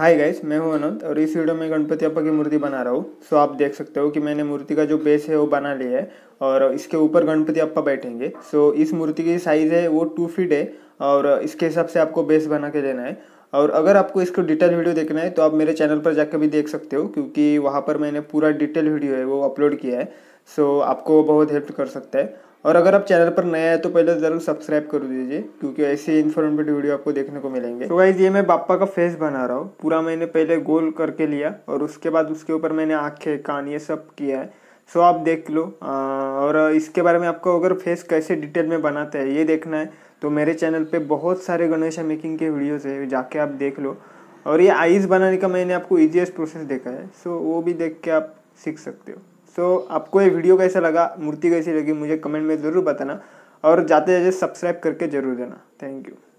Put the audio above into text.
hi guys मैं हूं अनंत और इस वीडियो में गणपति अप्पा की मूर्ति बना रहा हूँ सो आप देख सकते हो कि मैंने मूर्ति का जो बेस है वो बना लिया है और इसके ऊपर गणपति अप्पा बैठेंगे सो इस मूर्ति की साइज़ है वो टू फीट है और इसके हिसाब से आपको बेस बना के लेना है और अगर आपको इसको डिटेल वीडियो देखना है तो आप मेरे चैनल पर जाकर भी देख सकते हो क्योंकि वहाँ पर मैंने पूरा डिटेल वीडियो है वो अपलोड किया है सो आपको बहुत हेल्प कर सकता है और अगर आप चैनल पर नए हैं तो पहले तो ज़रूर सब्सक्राइब कर दीजिए क्योंकि ऐसे इन्फॉर्मेटिव वीडियो आपको देखने को मिलेंगे तो गाइज ये मैं बापा का फेस बना रहा हूँ पूरा मैंने पहले गोल करके लिया और उसके बाद उसके ऊपर मैंने आँखें कान ये सब किया है सो आप देख लो और इसके बारे में आपको अगर फेस कैसे डिटेल में बनाते हैं ये देखना है तो मेरे चैनल पर बहुत सारे गणेशा मेकिंग के वीडियोज़ है जाके आप देख लो और ये आइज़ बनाने का मैंने आपको ईजिएस्ट प्रोसेस देखा है सो वो भी देख के आप सीख सकते हो तो आपको ये वीडियो कैसा लगा मूर्ति कैसी लगी मुझे कमेंट में ज़रूर बताना और जाते जाते सब्सक्राइब करके ज़रूर देना थैंक यू